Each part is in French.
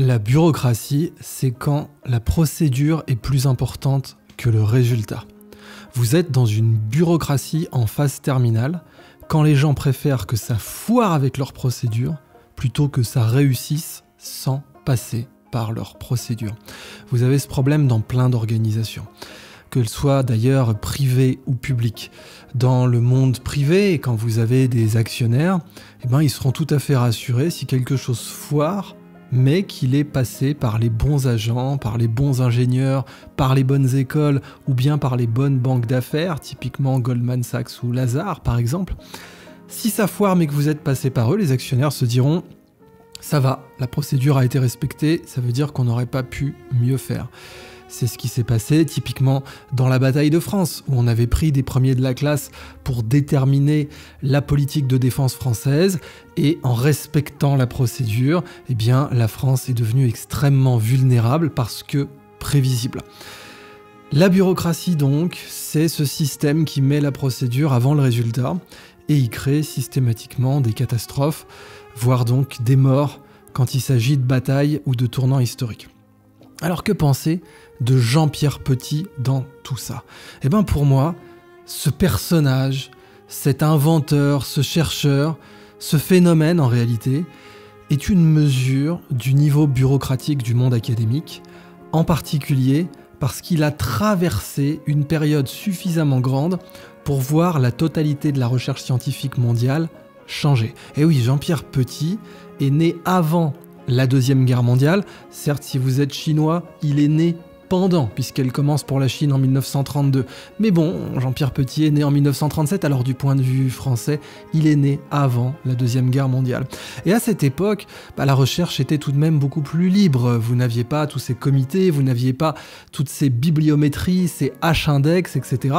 La bureaucratie, c'est quand la procédure est plus importante que le résultat. Vous êtes dans une bureaucratie en phase terminale, quand les gens préfèrent que ça foire avec leur procédure plutôt que ça réussisse sans passer par leur procédure. Vous avez ce problème dans plein d'organisations qu'elles soit d'ailleurs privées ou publiques. Dans le monde privé, quand vous avez des actionnaires, eh ben, ils seront tout à fait rassurés si quelque chose foire mais qu'il est passé par les bons agents, par les bons ingénieurs, par les bonnes écoles ou bien par les bonnes banques d'affaires, typiquement Goldman Sachs ou Lazard par exemple. Si ça foire mais que vous êtes passé par eux, les actionnaires se diront ça va, la procédure a été respectée, ça veut dire qu'on n'aurait pas pu mieux faire. C'est ce qui s'est passé typiquement dans la bataille de France, où on avait pris des premiers de la classe pour déterminer la politique de défense française, et en respectant la procédure, eh bien, la France est devenue extrêmement vulnérable parce que prévisible. La bureaucratie donc, c'est ce système qui met la procédure avant le résultat, et y crée systématiquement des catastrophes, voire donc des morts quand il s'agit de batailles ou de tournants historiques. Alors que penser de Jean-Pierre Petit dans tout ça Eh bien pour moi, ce personnage, cet inventeur, ce chercheur, ce phénomène en réalité, est une mesure du niveau bureaucratique du monde académique, en particulier parce qu'il a traversé une période suffisamment grande pour voir la totalité de la recherche scientifique mondiale changer. Et eh oui, Jean-Pierre Petit est né avant la Deuxième Guerre mondiale. Certes, si vous êtes chinois, il est né pendant, puisqu'elle commence pour la Chine en 1932. Mais bon, Jean-Pierre Petit est né en 1937, alors du point de vue français, il est né avant la Deuxième Guerre mondiale. Et à cette époque, bah, la recherche était tout de même beaucoup plus libre. Vous n'aviez pas tous ces comités, vous n'aviez pas toutes ces bibliométries, ces H-index, etc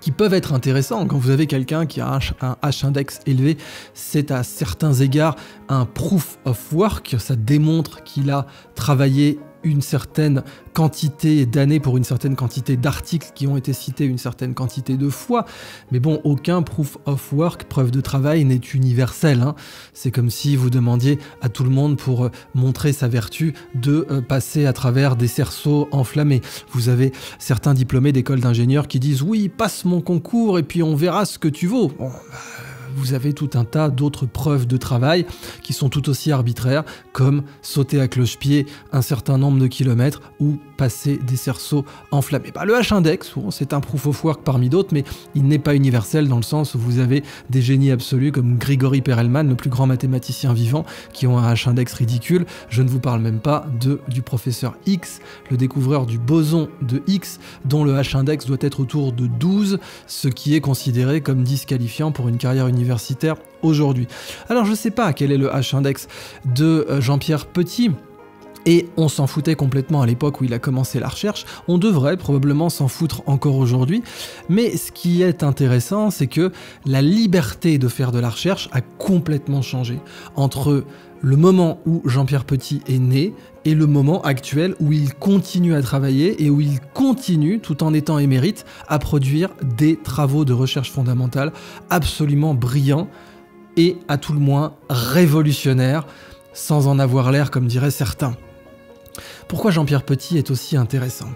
qui peuvent être intéressants. Quand vous avez quelqu'un qui a un H-index élevé, c'est à certains égards un proof of work, ça démontre qu'il a travaillé une certaine quantité d'années, pour une certaine quantité d'articles qui ont été cités une certaine quantité de fois. Mais bon, aucun proof of work, preuve de travail, n'est universel. Hein. C'est comme si vous demandiez à tout le monde pour euh, montrer sa vertu de euh, passer à travers des cerceaux enflammés. Vous avez certains diplômés d'école d'ingénieurs qui disent oui, passe mon concours et puis on verra ce que tu vaux. Bah, vous avez tout un tas d'autres preuves de travail qui sont tout aussi arbitraires, comme sauter à cloche-pied un certain nombre de kilomètres ou passer des cerceaux enflammés. Bah, le H-index, c'est un proof of work parmi d'autres, mais il n'est pas universel dans le sens où vous avez des génies absolus comme Grigory Perelman, le plus grand mathématicien vivant, qui ont un H-index ridicule. Je ne vous parle même pas de, du professeur X, le découvreur du boson de X, dont le H-index doit être autour de 12, ce qui est considéré comme disqualifiant pour une carrière universitaire aujourd'hui. Alors je ne sais pas quel est le H-index de euh, Jean-Pierre Petit, et on s'en foutait complètement à l'époque où il a commencé la recherche, on devrait probablement s'en foutre encore aujourd'hui, mais ce qui est intéressant, c'est que la liberté de faire de la recherche a complètement changé entre le moment où Jean-Pierre Petit est né et le moment actuel où il continue à travailler et où il continue, tout en étant émérite, à produire des travaux de recherche fondamentale absolument brillants et à tout le moins révolutionnaires, sans en avoir l'air comme diraient certains. Pourquoi Jean-Pierre Petit est aussi intéressant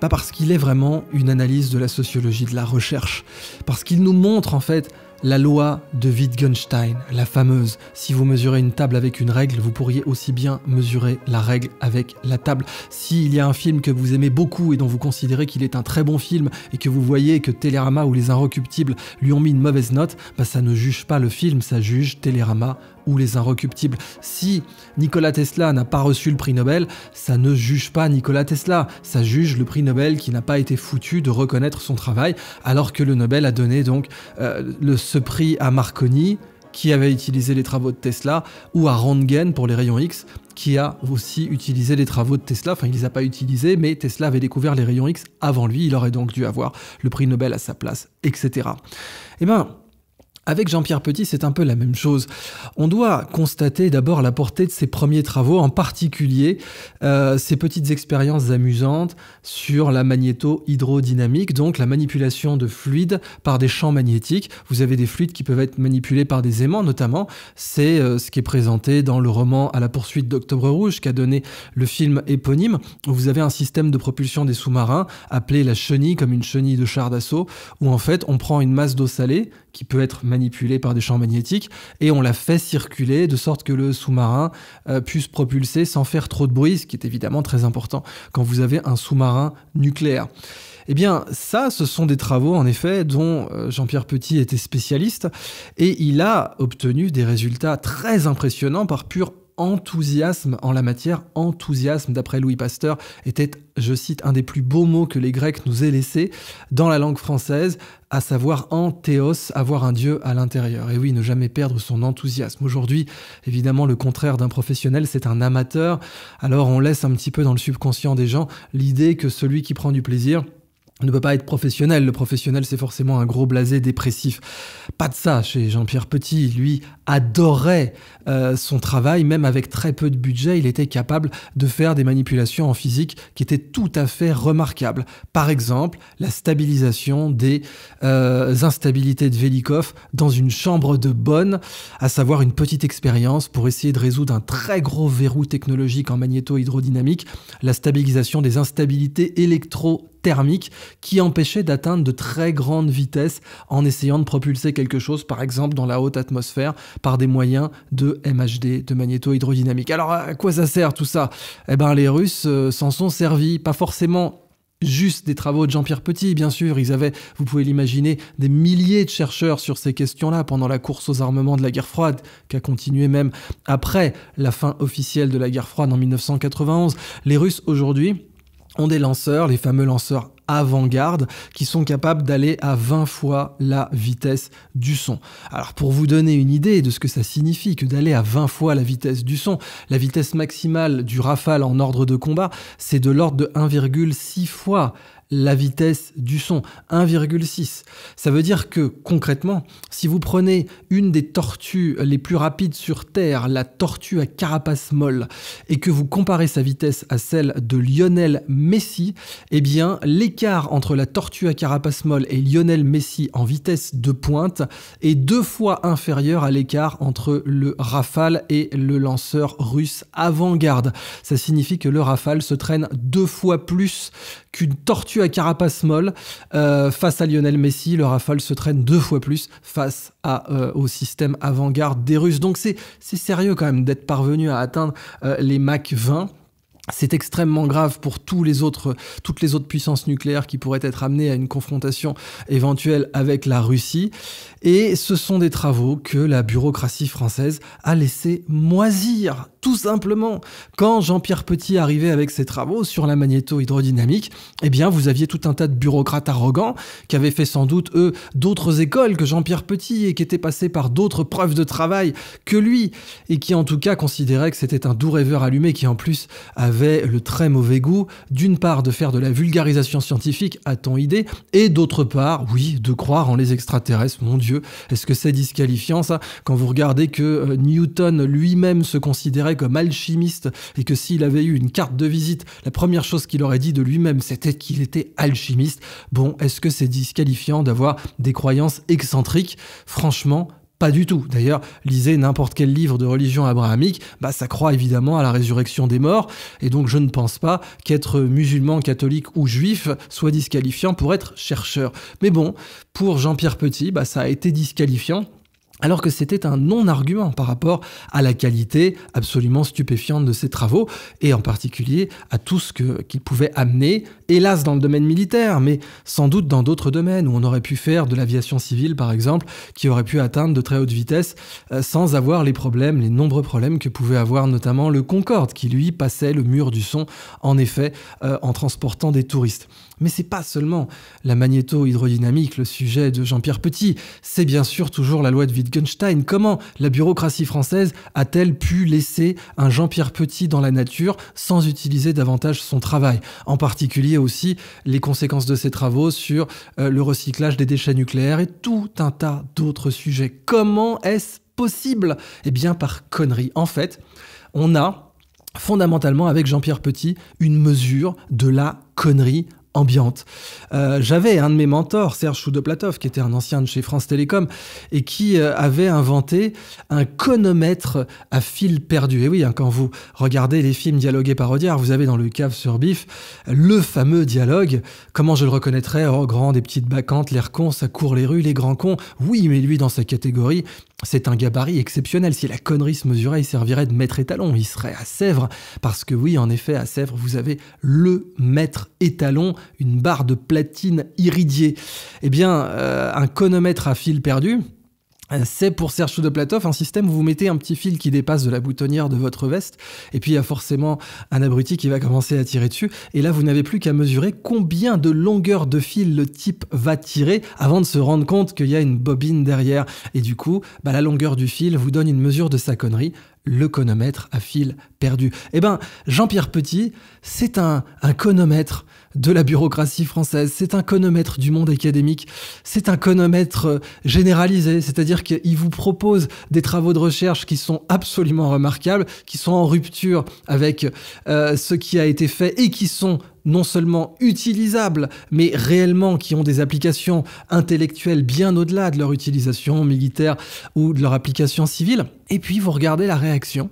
Pas parce qu'il est vraiment une analyse de la sociologie de la recherche, parce qu'il nous montre en fait la loi de Wittgenstein, la fameuse. Si vous mesurez une table avec une règle, vous pourriez aussi bien mesurer la règle avec la table. S'il y a un film que vous aimez beaucoup et dont vous considérez qu'il est un très bon film et que vous voyez que Télérama ou Les Inrecuptibles lui ont mis une mauvaise note, bah ça ne juge pas le film, ça juge Télérama ou les inrecuptibles. Si Nikola Tesla n'a pas reçu le prix Nobel, ça ne juge pas Nikola Tesla, ça juge le prix Nobel qui n'a pas été foutu de reconnaître son travail, alors que le Nobel a donné donc euh, le ce prix à Marconi qui avait utilisé les travaux de Tesla, ou à Röntgen pour les rayons X, qui a aussi utilisé les travaux de Tesla. Enfin, il les a pas utilisés, mais Tesla avait découvert les rayons X avant lui. Il aurait donc dû avoir le prix Nobel à sa place, etc. Eh ben, avec Jean-Pierre Petit, c'est un peu la même chose. On doit constater d'abord la portée de ses premiers travaux, en particulier euh, ses petites expériences amusantes sur la magnéto-hydrodynamique, donc la manipulation de fluides par des champs magnétiques. Vous avez des fluides qui peuvent être manipulés par des aimants, notamment. C'est euh, ce qui est présenté dans le roman À la poursuite d'Octobre Rouge, qui a donné le film éponyme. Vous avez un système de propulsion des sous-marins appelé la chenille, comme une chenille de char d'assaut, où en fait on prend une masse d'eau salée qui peut être manipulée manipulé par des champs magnétiques et on la fait circuler de sorte que le sous-marin euh, puisse propulser sans faire trop de bruit, ce qui est évidemment très important quand vous avez un sous-marin nucléaire. Eh bien, ça, ce sont des travaux, en effet, dont euh, Jean-Pierre Petit était spécialiste, et il a obtenu des résultats très impressionnants par pure enthousiasme en la matière, enthousiasme d'après Louis Pasteur, était, je cite, un des plus beaux mots que les Grecs nous aient laissés dans la langue française, à savoir enthéos, avoir un dieu à l'intérieur. Et oui, ne jamais perdre son enthousiasme. Aujourd'hui, évidemment, le contraire d'un professionnel, c'est un amateur. Alors on laisse un petit peu dans le subconscient des gens l'idée que celui qui prend du plaisir, ne peut pas être professionnel. Le professionnel, c'est forcément un gros blasé dépressif. Pas de ça chez Jean-Pierre Petit. Lui adorait euh, son travail, même avec très peu de budget, il était capable de faire des manipulations en physique qui étaient tout à fait remarquables. Par exemple, la stabilisation des euh, instabilités de Velikov dans une chambre de bonne, à savoir une petite expérience pour essayer de résoudre un très gros verrou technologique en magnéto-hydrodynamique, la stabilisation des instabilités électro thermique qui empêchait d'atteindre de très grandes vitesses en essayant de propulser quelque chose, par exemple dans la haute atmosphère, par des moyens de MHD, de magnéto-hydrodynamique. Alors à quoi ça sert tout ça Eh bien les Russes euh, s'en sont servis, pas forcément juste des travaux de Jean-Pierre Petit, bien sûr. Ils avaient, vous pouvez l'imaginer, des milliers de chercheurs sur ces questions-là pendant la course aux armements de la guerre froide, qui a continué même après la fin officielle de la guerre froide en 1991. Les Russes, aujourd'hui, ont des lanceurs, les fameux lanceurs avant-garde, qui sont capables d'aller à 20 fois la vitesse du son. Alors pour vous donner une idée de ce que ça signifie que d'aller à 20 fois la vitesse du son, la vitesse maximale du rafale en ordre de combat, c'est de l'ordre de 1,6 fois la vitesse du son, 1,6. Ça veut dire que concrètement, si vous prenez une des tortues les plus rapides sur Terre, la tortue à carapace molle, et que vous comparez sa vitesse à celle de Lionel Messi, eh bien l'écart entre la tortue à carapace molle et Lionel Messi en vitesse de pointe est deux fois inférieur à l'écart entre le Rafale et le lanceur russe avant-garde. Ça signifie que le Rafale se traîne deux fois plus qu'une tortue à carapace molle euh, face à Lionel Messi. Le Rafale se traîne deux fois plus face euh, au système avant-garde des Russes. Donc c'est sérieux quand même d'être parvenu à atteindre euh, les mac 20. C'est extrêmement grave pour tous les autres, toutes les autres puissances nucléaires qui pourraient être amenées à une confrontation éventuelle avec la Russie. Et ce sont des travaux que la bureaucratie française a laissé moisir tout simplement. Quand Jean-Pierre Petit arrivait avec ses travaux sur la magnéto-hydrodynamique, eh bien, vous aviez tout un tas de bureaucrates arrogants qui avaient fait sans doute, eux, d'autres écoles que Jean-Pierre Petit et qui étaient passés par d'autres preuves de travail que lui et qui, en tout cas, considéraient que c'était un doux rêveur allumé qui, en plus, avait le très mauvais goût, d'une part, de faire de la vulgarisation scientifique à ton idée et d'autre part, oui, de croire en les extraterrestres. Mon Dieu, est-ce que c'est disqualifiant, ça, quand vous regardez que euh, Newton lui-même se considérait comme alchimiste et que s'il avait eu une carte de visite, la première chose qu'il aurait dit de lui-même, c'était qu'il était alchimiste. Bon, est-ce que c'est disqualifiant d'avoir des croyances excentriques Franchement, pas du tout. D'ailleurs, lisez n'importe quel livre de religion abrahamique, bah ça croit évidemment à la résurrection des morts, et donc je ne pense pas qu'être musulman, catholique ou juif soit disqualifiant pour être chercheur. Mais bon, pour Jean-Pierre Petit, bah ça a été disqualifiant alors que c'était un non-argument par rapport à la qualité absolument stupéfiante de ses travaux, et en particulier à tout ce qu'il pouvait amener, hélas dans le domaine militaire, mais sans doute dans d'autres domaines, où on aurait pu faire de l'aviation civile par exemple, qui aurait pu atteindre de très hautes vitesses euh, sans avoir les problèmes, les nombreux problèmes que pouvait avoir notamment le Concorde, qui lui passait le mur du son, en effet, euh, en transportant des touristes. Mais c'est pas seulement la magnéto-hydrodynamique le sujet de Jean-Pierre Petit, c'est bien sûr toujours la loi de Wittgenstein. Comment la bureaucratie française a-t-elle pu laisser un Jean-Pierre Petit dans la nature sans utiliser davantage son travail En particulier aussi les conséquences de ses travaux sur euh, le recyclage des déchets nucléaires et tout un tas d'autres sujets. Comment est-ce possible Eh bien par connerie. En fait, on a fondamentalement avec Jean-Pierre Petit une mesure de la connerie ambiante. Euh, j'avais un de mes mentors, Serge Choudoplatov, qui était un ancien de chez France Télécom, et qui euh, avait inventé un chronomètre à fil perdu. Et oui, hein, quand vous regardez les films dialogués parodiaires vous avez dans le cave sur bif le fameux dialogue. Comment je le reconnaîtrais Oh, grand, des petites bacantes, l'air con, ça court les rues, les grands cons. Oui, mais lui, dans sa catégorie, c'est un gabarit exceptionnel. Si la connerie se mesurait, il servirait de maître étalon. Il serait à Sèvres, parce que oui, en effet, à Sèvres, vous avez le maître étalon, une barre de platine iridiée. Eh bien, euh, un conomètre à fil perdu, euh, c'est pour Serge plateau, un système où vous mettez un petit fil qui dépasse de la boutonnière de votre veste, et puis il y a forcément un abruti qui va commencer à tirer dessus, et là vous n'avez plus qu'à mesurer combien de longueur de fil le type va tirer avant de se rendre compte qu'il y a une bobine derrière, et du coup, bah, la longueur du fil vous donne une mesure de sa connerie, le chronomètre à fil perdu. Eh ben, Jean-Pierre Petit, c'est un, un chronomètre de la bureaucratie française, c'est un chronomètre du monde académique, c'est un chronomètre euh, généralisé, c'est-à-dire qu'il vous propose des travaux de recherche qui sont absolument remarquables, qui sont en rupture avec euh, ce qui a été fait et qui sont non seulement utilisables, mais réellement qui ont des applications intellectuelles bien au-delà de leur utilisation militaire ou de leur application civile. Et puis vous regardez la réaction.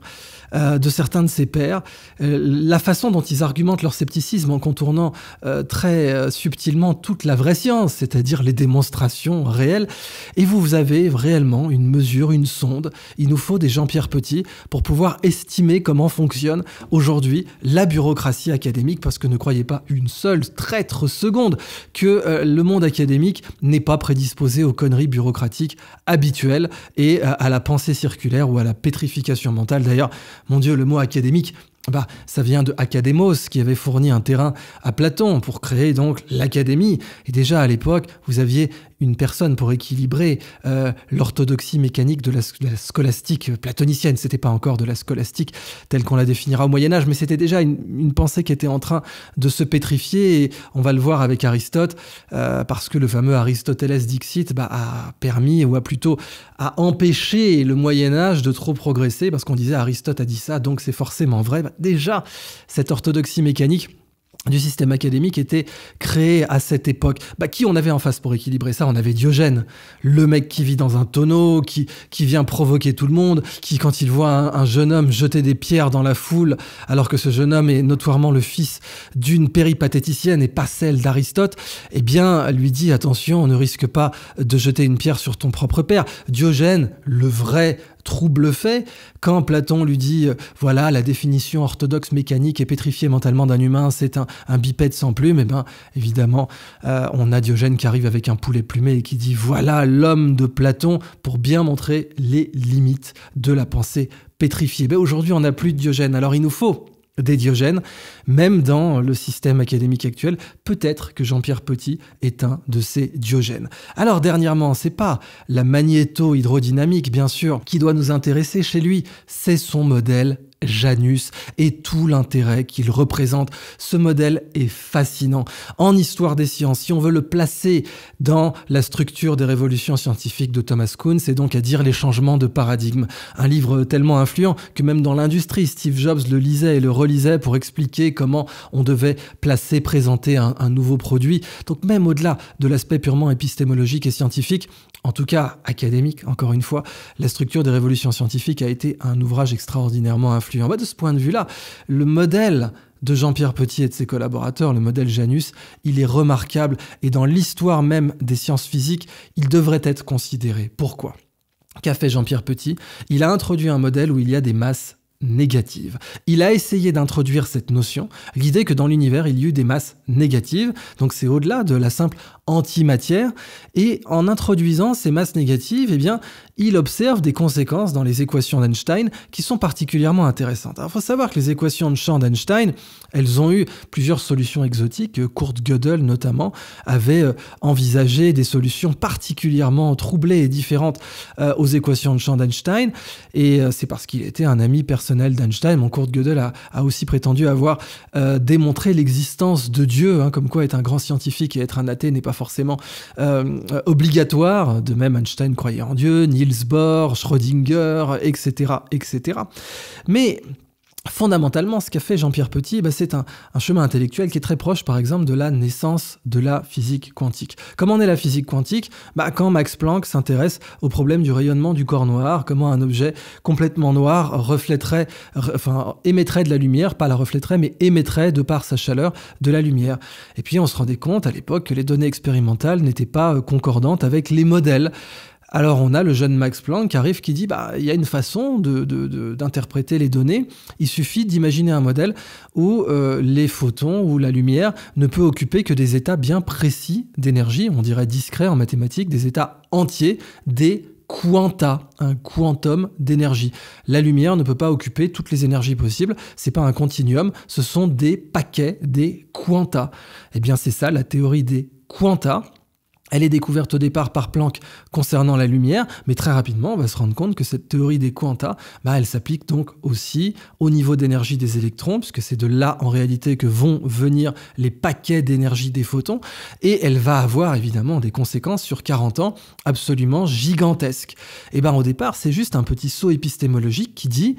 Euh, de certains de ses pères, euh, la façon dont ils argumentent leur scepticisme en contournant euh, très subtilement toute la vraie science, c'est-à-dire les démonstrations réelles, et vous, vous avez réellement une mesure, une sonde, il nous faut des Jean-Pierre Petit pour pouvoir estimer comment fonctionne aujourd'hui la bureaucratie académique, parce que ne croyez pas une seule traître seconde que le monde académique n'est pas prédisposé aux conneries bureaucratiques habituelles et à la pensée circulaire ou à la pétrification mentale. D'ailleurs, mon Dieu, le mot académique, bah, ça vient de academos », qui avait fourni un terrain à Platon pour créer donc l'académie. Et déjà à l'époque, vous aviez une personne pour équilibrer euh, l'orthodoxie mécanique de la, scolastique platonicienne. C'était pas encore de la scolastique telle qu'on la définira au Moyen Âge, mais c'était déjà une, pensée qui était en train de se pétrifier. Et on va le voir avec Aristote, euh, parce que le fameux Aristoteles Dixit bah, a permis ou a plutôt a empêché le Moyen Âge de trop progresser, parce qu'on disait Aristote a dit ça, donc c'est forcément vrai. Bah, déjà, cette orthodoxie mécanique du système académique était créé à cette époque. Bah, qui on avait en face pour équilibrer ça On avait Diogène, le mec qui vit dans un tonneau, qui, qui vient provoquer tout le monde, qui quand il voit un, jeune homme jeter des pierres dans la foule, alors que ce jeune homme est notoirement le fils d'une péripatéticienne et pas celle d'Aristote, eh bien lui dit attention, on ne risque pas de jeter une pierre sur ton propre père. Diogène, le vrai trouble fait quand Platon lui dit euh, voilà la définition orthodoxe mécanique et pétrifiée mentalement d'un humain c'est un, bipède sans plume et eh ben évidemment euh, on a Diogène qui arrive avec un poulet plumé et qui dit voilà l'homme de Platon pour bien montrer les limites de la pensée pétrifiée. Ben aujourd'hui on n'a plus de Diogène alors il nous faut des Diogènes, même dans le système académique actuel, peut-être que Jean-Pierre Petit est un de ces Diogènes. Alors dernièrement, c'est pas la magnéto-hydrodynamique bien sûr qui doit nous intéresser chez lui, c'est son modèle Janus et tout l'intérêt qu'il représente. Ce modèle est fascinant. En histoire des sciences, si on veut le placer dans la structure des révolutions scientifiques de Thomas Kuhn, c'est donc à dire les changements de paradigme. Un livre tellement influent que même dans l'industrie, Steve Jobs le lisait et le relisait pour expliquer comment on devait placer, présenter un, nouveau produit. Donc même au-delà de l'aspect purement épistémologique et scientifique, en tout cas académique, encore une fois, la structure des révolutions scientifiques a été un ouvrage extraordinairement influent de ce point de vue-là, le modèle de Jean-Pierre Petit et de ses collaborateurs, le modèle Janus, il est remarquable et dans l'histoire même des sciences physiques, il devrait être considéré. Pourquoi Qu'a fait Jean-Pierre Petit Il a introduit un modèle où il y a des masses négatives. Il a essayé d'introduire cette notion, l'idée que dans l'univers il y eu des masses négatives, donc c'est au-delà de la simple antimatière, et en introduisant ces masses négatives, et eh bien, il observe des conséquences dans les équations d'Einstein qui sont particulièrement intéressantes. il faut savoir que les équations de champ d'Einstein, elles ont eu plusieurs solutions exotiques. Kurt Gödel, notamment, avait euh, envisagé des solutions particulièrement troublées et différentes euh, aux équations de champ d'Einstein, et euh, c'est parce qu'il était un ami personnel d'Einstein. Mon Kurt Gödel a, aussi prétendu avoir démontré l'existence de Dieu, hein, comme quoi être un grand scientifique et être un athée n'est pas forcément euh, obligatoire. De même, Einstein croyait en Dieu, Niels Bohr, Schrödinger, etc., etc. Mais fondamentalement, ce qu'a fait Jean-Pierre Petit, eh ben, c'est un, chemin intellectuel qui est très proche, par exemple, de la naissance de la physique quantique. Comment est la physique quantique bah, Quand Max Planck s'intéresse au problème du rayonnement du corps noir, comment un objet complètement noir reflèterait, enfin, émettrait de la lumière, pas la reflèterait, mais émettrait de par sa chaleur de la lumière. Et puis on se rendait compte à l'époque que les données expérimentales n'étaient pas euh, concordantes avec les modèles. Alors on a le jeune Max Planck qui arrive qui dit bah il y a une façon d'interpréter les données. Il suffit d'imaginer un modèle où euh, les photons ou la lumière ne peut occuper que des états bien précis d'énergie, on dirait discret en mathématiques, des états entiers, des quanta, un quantum d'énergie. La lumière ne peut pas occuper toutes les énergies possibles, c'est pas un continuum, ce sont des paquets, des quanta. Eh bien c'est ça la théorie des quanta elle est découverte au départ par Planck concernant la lumière, mais très rapidement, on va se rendre compte que cette théorie des quantas, bah, elle s'applique donc aussi au niveau d'énergie des électrons, puisque c'est de là en réalité que vont venir les paquets d'énergie des photons, et elle va avoir évidemment des conséquences sur 40 ans absolument gigantesques. Et ben au départ, c'est juste un petit saut épistémologique qui dit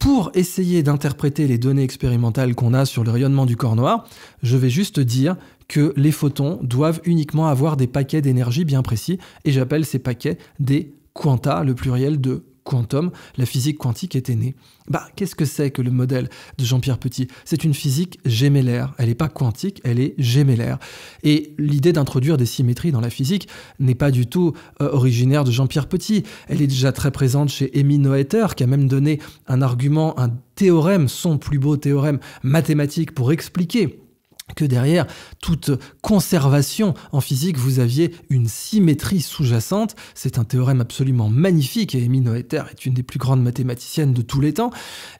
pour essayer d'interpréter les données expérimentales qu'on a sur le rayonnement du corps noir, je vais juste dire que les photons doivent uniquement avoir des paquets d'énergie bien précis, et j'appelle ces paquets des quanta, le pluriel de quantum, la physique quantique était née. Bah, qu'est-ce que c'est que le modèle de Jean-Pierre Petit C'est une physique gemellaire. Elle n'est pas quantique, elle est gémellaire. Et l'idée d'introduire des symétries dans la physique n'est pas du tout euh, originaire de Jean-Pierre Petit. Elle est déjà très présente chez Emmy Noether, qui a même donné un argument, un théorème, son plus beau théorème mathématique pour expliquer que derrière toute conservation en physique, vous aviez une symétrie sous-jacente. C'est un théorème absolument magnifique et Amy Noether est une des plus grandes mathématiciennes de tous les temps.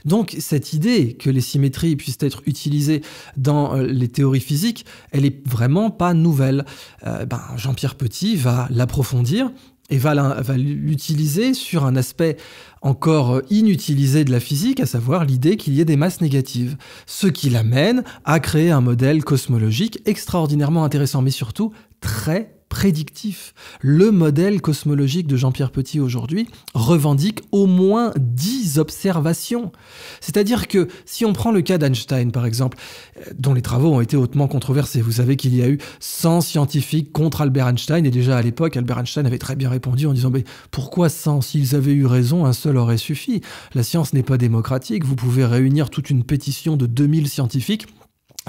Donc cette idée que les symétries puissent être utilisées dans euh, les théories physiques, elle est vraiment pas nouvelle. Euh, ben, Jean-Pierre Petit va l'approfondir et va l'utiliser sur un aspect encore inutilisé de la physique, à savoir l'idée qu'il y ait des masses négatives, ce qui l'amène à créer un modèle cosmologique extraordinairement intéressant, mais surtout très prédictif. Le modèle cosmologique de Jean-Pierre Petit aujourd'hui revendique au moins 10 observations. C'est-à-dire que si on prend le cas d'Einstein par exemple, euh, dont les travaux ont été hautement controversés, vous savez qu'il y a eu 100 scientifiques contre Albert Einstein et déjà à l'époque Albert Einstein avait très bien répondu en disant mais pourquoi 100 s'ils avaient eu raison un seul aurait suffi. La science n'est pas démocratique, vous pouvez réunir toute une pétition de 2000 scientifiques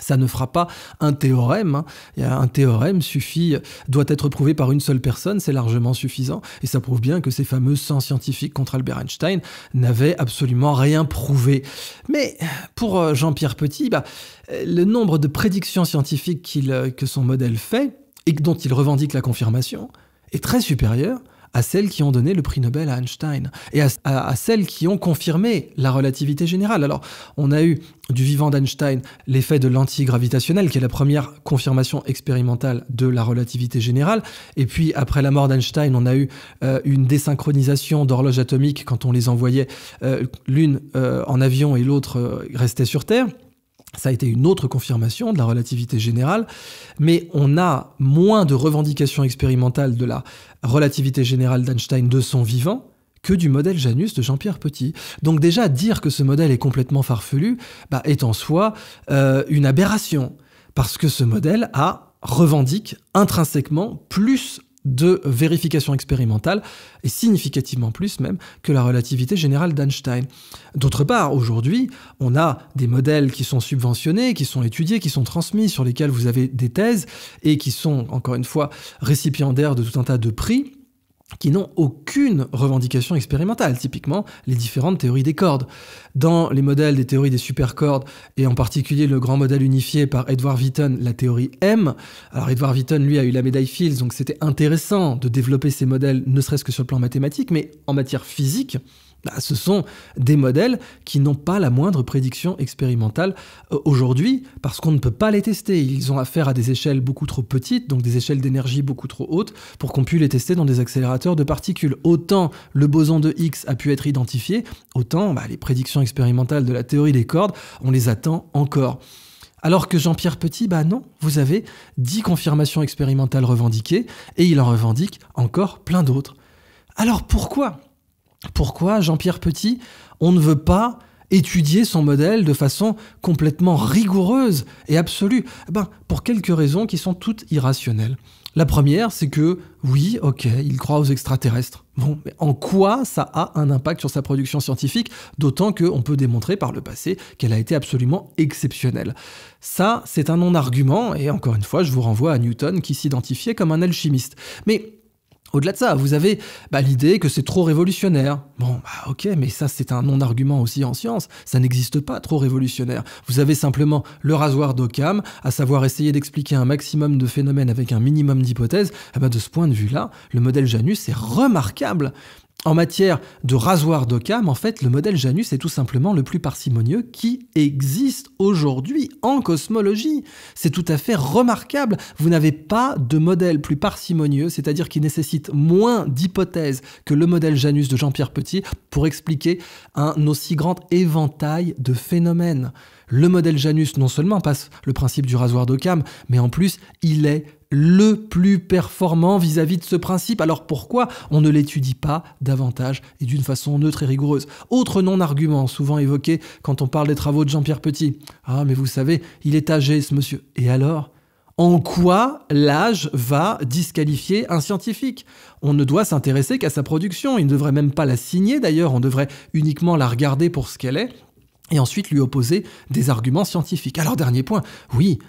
ça ne fera pas un théorème. Hein. Un théorème suffit, doit être prouvé par une seule personne, c'est largement suffisant. Et ça prouve bien que ces fameux 100 scientifiques contre Albert Einstein n'avaient absolument rien prouvé. Mais pour euh, Jean-Pierre Petit, bah, le nombre de prédictions scientifiques euh, que son modèle fait, et dont il revendique la confirmation, est très supérieur à celles qui ont donné le prix Nobel à Einstein et à, celles qui ont confirmé la relativité générale. Alors, on a eu du vivant d'Einstein l'effet de l'antigravitationnel, qui est la première confirmation expérimentale de la relativité générale. Et puis, après la mort d'Einstein, on a eu euh, une désynchronisation d'horloges atomiques quand on les envoyait euh, l'une euh, en avion et l'autre restait sur Terre. Ça a été une autre confirmation de la relativité générale, mais on a moins de revendications expérimentales de la relativité générale d'Einstein de son vivant que du modèle Janus de Jean-Pierre Petit. Donc déjà, dire que ce modèle est complètement farfelu bah, est en soi euh, une aberration, parce que ce modèle a revendique intrinsèquement plus de vérification expérimentale, et significativement plus même que la relativité générale d'Einstein. D'autre part, aujourd'hui, on a des modèles qui sont subventionnés, qui sont étudiés, qui sont transmis, sur lesquels vous avez des thèses, et qui sont, encore une fois, récipiendaires de tout un tas de prix qui n'ont aucune revendication expérimentale, typiquement les différentes théories des cordes. Dans les modèles des théories des supercordes, et en particulier le grand modèle unifié par Edward Witten, la théorie M, alors Edward Witten, lui, a eu la médaille Fields, donc c'était intéressant de développer ces modèles, ne serait-ce que sur le plan mathématique, mais en matière physique, bah, ce sont des modèles qui n'ont pas la moindre prédiction expérimentale euh, aujourd'hui parce qu'on ne peut pas les tester. Ils ont affaire à des échelles beaucoup trop petites, donc des échelles d'énergie beaucoup trop hautes, pour qu'on puisse les tester dans des accélérateurs de particules. Autant le boson de X a pu être identifié, autant bah, les prédictions expérimentales de la théorie des cordes, on les attend encore. Alors que Jean-Pierre Petit, bah non, vous avez 10 confirmations expérimentales revendiquées et il en revendique encore plein d'autres. Alors pourquoi pourquoi Jean-Pierre Petit, on ne veut pas étudier son modèle de façon complètement rigoureuse et absolue eh ben, Pour quelques raisons qui sont toutes irrationnelles. La première, c'est que oui, ok, il croit aux extraterrestres. Bon, mais en quoi ça a un impact sur sa production scientifique D'autant qu'on peut démontrer par le passé qu'elle a été absolument exceptionnelle. Ça, c'est un non-argument, et encore une fois, je vous renvoie à Newton qui s'identifiait comme un alchimiste. Mais au-delà de ça, vous avez bah, l'idée que c'est trop révolutionnaire. Bon, bah, ok, mais ça c'est un non-argument aussi en science. Ça n'existe pas trop révolutionnaire. Vous avez simplement le rasoir d'Occam, à savoir essayer d'expliquer un maximum de phénomènes avec un minimum d'hypothèses. Eh ben, de ce point de vue-là, le modèle Janus est remarquable. En matière de rasoir d'Occam, en fait, le modèle Janus est tout simplement le plus parcimonieux qui existe aujourd'hui en cosmologie. C'est tout à fait remarquable. Vous n'avez pas de modèle plus parcimonieux, c'est-à-dire qui nécessite moins d'hypothèses que le modèle Janus de Jean-Pierre Petit pour expliquer un aussi grand éventail de phénomènes. Le modèle Janus non seulement passe le principe du rasoir d'Occam, mais en plus, il est le plus performant vis-à-vis de ce principe. Alors pourquoi on ne l'étudie pas davantage et d'une façon neutre et rigoureuse Autre non-argument souvent évoqué quand on parle des travaux de Jean-Pierre Petit. Ah mais vous savez, il est âgé ce monsieur. Et alors en quoi l'âge va disqualifier un scientifique On ne doit s'intéresser qu'à sa production, il ne devrait même pas la signer d'ailleurs, on devrait uniquement la regarder pour ce qu'elle est, et ensuite lui opposer des arguments scientifiques. Alors dernier point, oui,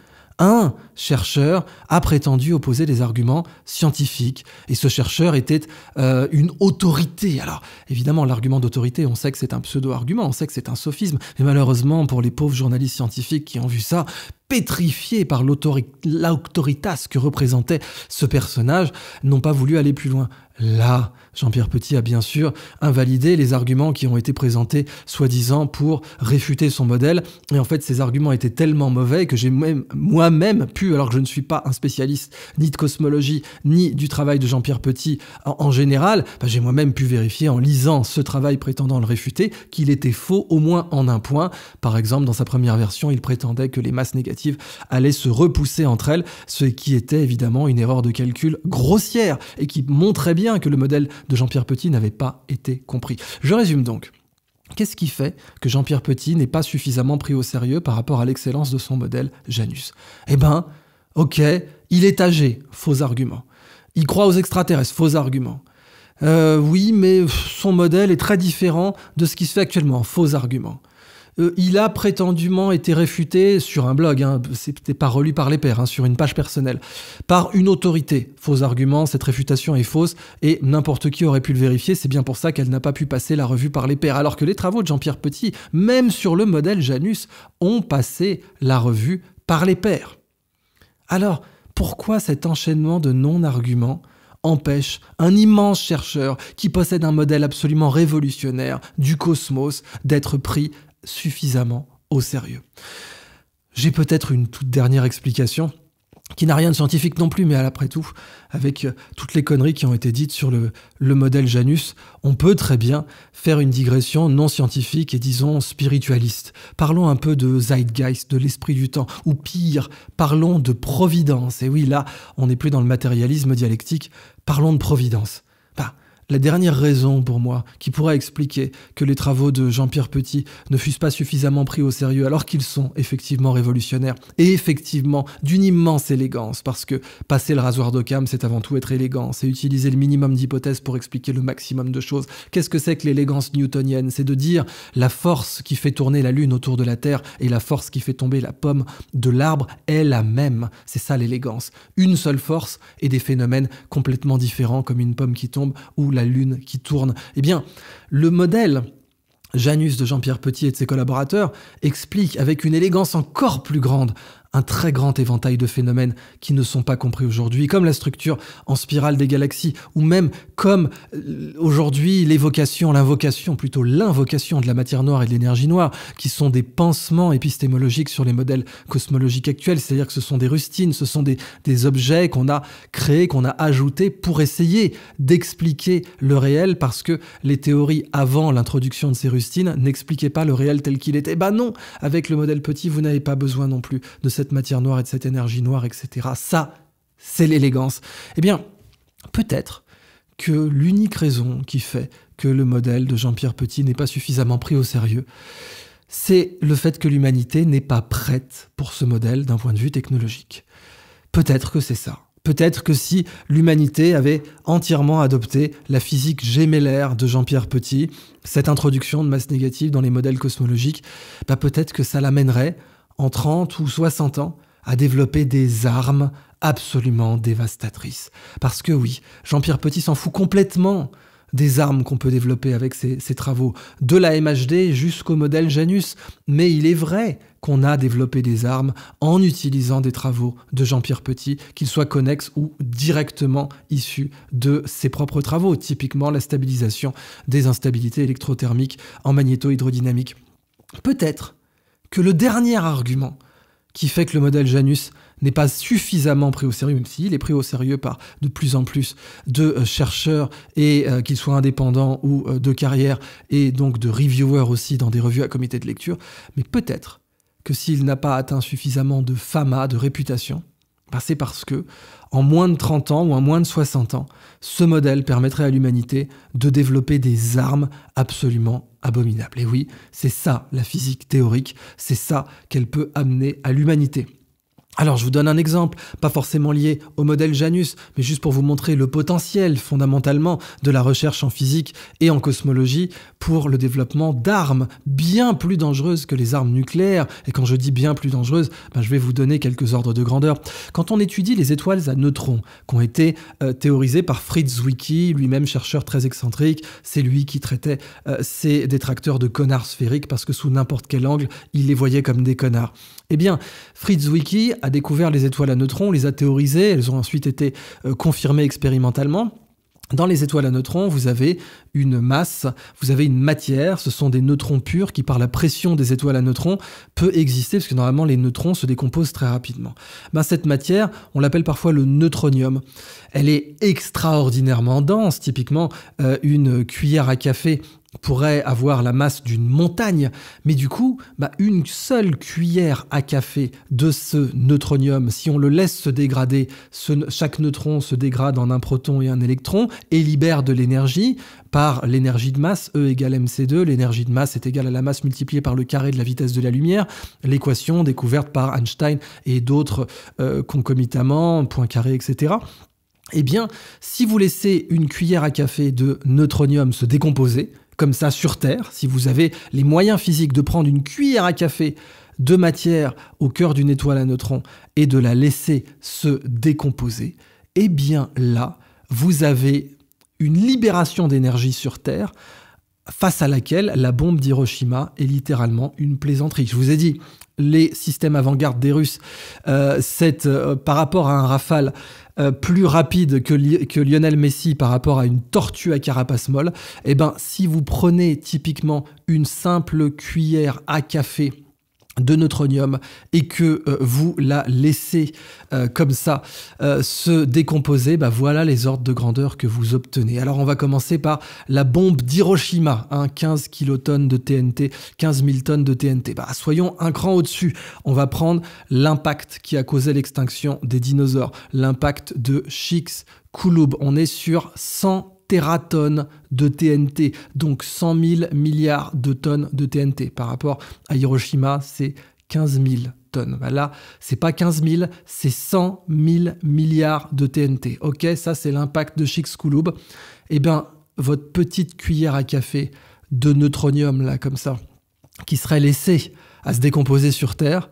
un chercheur a prétendu opposer des arguments scientifiques. Et ce chercheur était euh, une autorité. Alors, évidemment, l'argument d'autorité, on sait que c'est un pseudo-argument, on sait que c'est un sophisme. Mais malheureusement, pour les pauvres journalistes scientifiques qui ont vu ça, pétrifiés par l'autoritas que représentait ce personnage, n'ont pas voulu aller plus loin. Là, Jean-Pierre Petit a bien sûr invalidé les arguments qui ont été présentés soi-disant pour réfuter son modèle. Et en fait, ces arguments étaient tellement mauvais que j'ai moi-même pu, alors que je ne suis pas un spécialiste ni de cosmologie, ni du travail de Jean-Pierre Petit en, général, bah, j'ai moi-même pu vérifier en lisant ce travail prétendant le réfuter qu'il était faux au moins en un point. Par exemple, dans sa première version, il prétendait que les masses négatives allait allaient se repousser entre elles, ce qui était évidemment une erreur de calcul grossière et qui montrait bien que le modèle de Jean-Pierre Petit n'avait pas été compris. Je résume donc. Qu'est-ce qui fait que Jean-Pierre Petit n'est pas suffisamment pris au sérieux par rapport à l'excellence de son modèle Janus Eh ben, ok, il est âgé, faux argument. Il croit aux extraterrestres, faux argument. Euh, oui, mais son modèle est très différent de ce qui se fait actuellement, faux argument. Euh, il a prétendument été réfuté sur un blog, hein. c'était pas relu par les pairs, hein, sur une page personnelle, par une autorité. Faux argument, cette réfutation est fausse et n'importe qui aurait pu le vérifier, c'est bien pour ça qu'elle n'a pas pu passer la revue par les pairs. Alors que les travaux de Jean-Pierre Petit, même sur le modèle Janus, ont passé la revue par les pairs. Alors, pourquoi cet enchaînement de non-arguments empêche un immense chercheur qui possède un modèle absolument révolutionnaire du cosmos d'être pris suffisamment au sérieux. J'ai peut-être une toute dernière explication qui n'a rien de scientifique non plus, mais après tout, avec euh, toutes les conneries qui ont été dites sur le, le, modèle Janus, on peut très bien faire une digression non scientifique et disons spiritualiste. Parlons un peu de zeitgeist, de l'esprit du temps, ou pire, parlons de providence. Et oui, là, on n'est plus dans le matérialisme dialectique, parlons de providence. Bah, la dernière raison pour moi qui pourrait expliquer que les travaux de Jean-Pierre Petit ne fussent pas suffisamment pris au sérieux alors qu'ils sont effectivement révolutionnaires et effectivement d'une immense élégance parce que passer le rasoir d'Occam c'est avant tout être élégant, c'est utiliser le minimum d'hypothèses pour expliquer le maximum de choses. Qu'est-ce que c'est que l'élégance newtonienne C'est de dire la force qui fait tourner la lune autour de la Terre et la force qui fait tomber la pomme de l'arbre est la même. C'est ça l'élégance. Une seule force et des phénomènes complètement différents comme une pomme qui tombe ou la Lune qui tourne. Eh bien, le modèle Janus de Jean-Pierre Petit et de ses collaborateurs explique avec une élégance encore plus grande un très grand éventail de phénomènes qui ne sont pas compris aujourd'hui, comme la structure en spirale des galaxies, ou même comme euh, aujourd'hui l'évocation, l'invocation, plutôt l'invocation de la matière noire et de l'énergie noire, qui sont des pansements épistémologiques sur les modèles cosmologiques actuels, c'est-à-dire que ce sont des rustines, ce sont des, objets qu'on a créés, qu'on a ajoutés pour essayer d'expliquer le réel, parce que les théories avant l'introduction de ces rustines n'expliquaient pas le réel tel qu'il était. Ben non, avec le modèle petit, vous n'avez pas besoin non plus de cette matière noire et de cette énergie noire, etc. Ça, c'est l'élégance. Eh bien, peut-être que l'unique raison qui fait que le modèle de Jean-Pierre Petit n'est pas suffisamment pris au sérieux, c'est le fait que l'humanité n'est pas prête pour ce modèle d'un point de vue technologique. Peut-être que c'est ça. Peut-être que si l'humanité avait entièrement adopté la physique gémellaire de Jean-Pierre Petit, cette introduction de masse négative dans les modèles cosmologiques, bah, peut-être que ça l'amènerait en 30 ou 60 ans, à développer des armes absolument dévastatrices. Parce que oui, Jean-Pierre Petit s'en fout complètement des armes qu'on peut développer avec ses, ses, travaux, de la MHD jusqu'au modèle Janus. Mais il est vrai qu'on a développé des armes en utilisant des travaux de Jean-Pierre Petit, qu'ils soient connexes ou directement issus de ses propres travaux, typiquement la stabilisation des instabilités électrothermiques en magnéto-hydrodynamique. Peut-être que le dernier argument qui fait que le modèle Janus n'est pas suffisamment pris au sérieux, même s'il est pris au sérieux par de plus en plus de euh, chercheurs, et euh, qu'ils soient indépendants ou euh, de carrière, et donc de reviewers aussi dans des revues à comité de lecture, mais peut-être que s'il n'a pas atteint suffisamment de fama, de réputation, bah, c'est parce que, en moins de 30 ans ou en moins de 60 ans, ce modèle permettrait à l'humanité de développer des armes absolument abominable. Et oui, c'est ça la physique théorique, c'est ça qu'elle peut amener à l'humanité. Alors je vous donne un exemple, pas forcément lié au modèle Janus, mais juste pour vous montrer le potentiel fondamentalement de la recherche en physique et en cosmologie pour le développement d'armes bien plus dangereuses que les armes nucléaires. Et quand je dis bien plus dangereuses, ben, je vais vous donner quelques ordres de grandeur. Quand on étudie les étoiles à neutrons, qui ont été euh, théorisées par Fritz Zwicky, lui-même chercheur très excentrique, c'est lui qui traitait euh, ces ses détracteurs de connards sphériques parce que sous n'importe quel angle, il les voyait comme des connards. Eh bien, Fritz Zwicky a découvert les étoiles à neutrons, les a théorisées, elles ont ensuite été euh, confirmées expérimentalement. Dans les étoiles à neutrons, vous avez une masse, vous avez une matière, ce sont des neutrons purs qui par la pression des étoiles à neutrons peut exister, parce que normalement les neutrons se décomposent très rapidement. Ben, cette matière, on l'appelle parfois le neutronium. Elle est extraordinairement dense, typiquement euh, une cuillère à café pourrait avoir la masse d'une montagne, mais du coup, bah, une seule cuillère à café de ce neutronium, si on le laisse se dégrader, chaque neutron se dégrade en un proton et un électron et libère de l'énergie par l'énergie de masse, E égale mc2, l'énergie de masse est égale à la masse multipliée par le carré de la vitesse de la lumière, l'équation découverte par Einstein et d'autres euh, concomitamment points carrés, etc. Eh bien, si vous laissez une cuillère à café de neutronium se décomposer, comme ça sur Terre, si vous avez les moyens physiques de prendre une cuillère à café de matière au cœur d'une étoile à neutrons et de la laisser se décomposer, eh bien là, vous avez une libération d'énergie sur Terre face à laquelle la bombe d'Hiroshima est littéralement une plaisanterie. Je vous ai dit, les systèmes avant-garde des Russes, euh, c'est euh, par rapport à un rafale euh, plus rapide que, Lionel Messi par rapport à une tortue à carapace molle, eh ben, si vous prenez typiquement une simple cuillère à café de neutronium et que euh, vous la laissez euh, comme ça euh, se décomposer, bah voilà les ordres de grandeur que vous obtenez. Alors on va commencer par la bombe d'Hiroshima, 15 hein, kilotonnes de TNT, 15 000 tonnes de TNT. Bah, soyons un cran au-dessus, on va prendre l'impact qui a causé l'extinction des dinosaures, l'impact de Chicx, Kouloub, on est sur 100 teratonnes de TNT, donc 100 000 milliards de tonnes de TNT. Par rapport à Hiroshima, c'est 15 000 tonnes. Là, c'est pas 15 000, c'est 100 000 milliards de TNT. Ok, ça c'est l'impact de Chicxulub. Eh bien, votre petite cuillère à café de neutronium, là, comme ça, qui serait laissée à se décomposer sur Terre,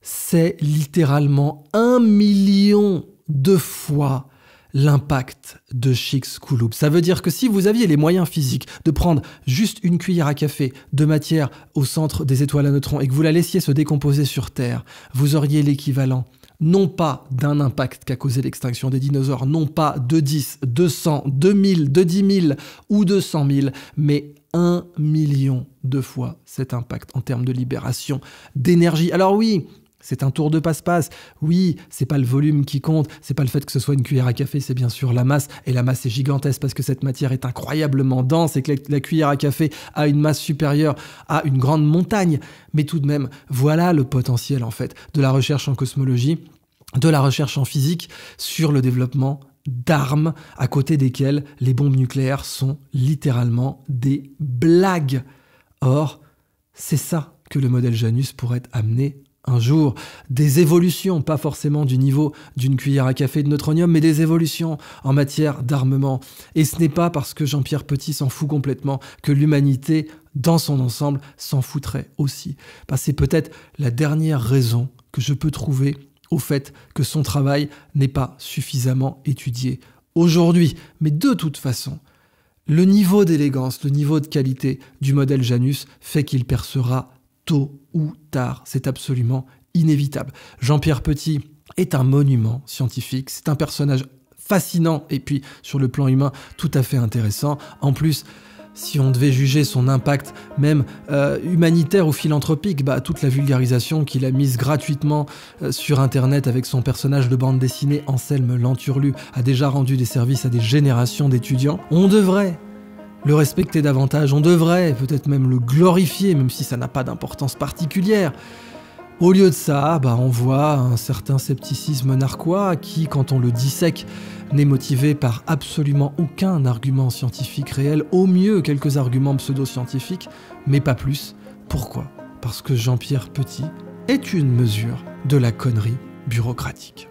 c'est littéralement un million de fois l'impact de Chix Kouloub. Ça veut dire que si vous aviez les moyens physiques de prendre juste une cuillère à café de matière au centre des étoiles à neutrons et que vous la laissiez se décomposer sur Terre, vous auriez l'équivalent non pas d'un impact qu'a causé l'extinction des dinosaures, non pas de 10, 200, 2000, de 10 000 ou de 100 000, mais un million de fois cet impact en termes de libération d'énergie. Alors oui, c'est un tour de passe-passe. Oui, c'est pas le volume qui compte, c'est pas le fait que ce soit une cuillère à café, c'est bien sûr la masse. Et la masse est gigantesque parce que cette matière est incroyablement dense et que la cuillère à café a une masse supérieure à une grande montagne. Mais tout de même, voilà le potentiel en fait de la recherche en cosmologie, de la recherche en physique sur le développement d'armes à côté desquelles les bombes nucléaires sont littéralement des blagues. Or, c'est ça que le modèle Janus pourrait amener un jour des évolutions, pas forcément du niveau d'une cuillère à café de neutronium, mais des évolutions en matière d'armement. Et ce n'est pas parce que Jean-Pierre Petit s'en fout complètement que l'humanité, dans son ensemble, s'en foutrait aussi. Parce bah, C'est peut-être la dernière raison que je peux trouver au fait que son travail n'est pas suffisamment étudié aujourd'hui. Mais de toute façon, le niveau d'élégance, le niveau de qualité du modèle Janus fait qu'il percera tôt ou tard. C'est absolument inévitable. Jean-Pierre Petit est un monument scientifique, c'est un personnage fascinant et puis sur le plan humain tout à fait intéressant. En plus, si on devait juger son impact même euh, humanitaire ou philanthropique, bah, toute la vulgarisation qu'il a mise gratuitement euh, sur Internet avec son personnage de bande dessinée Anselme Lanturlu a déjà rendu des services à des générations d'étudiants, on devrait le respecter davantage, on devrait peut-être même le glorifier, même si ça n'a pas d'importance particulière. Au lieu de ça, bah, on voit un certain scepticisme narquois qui, quand on le dissèque, n'est motivé par absolument aucun argument scientifique réel, au mieux quelques arguments pseudo-scientifiques, mais pas plus. Pourquoi Parce que Jean-Pierre Petit est une mesure de la connerie bureaucratique.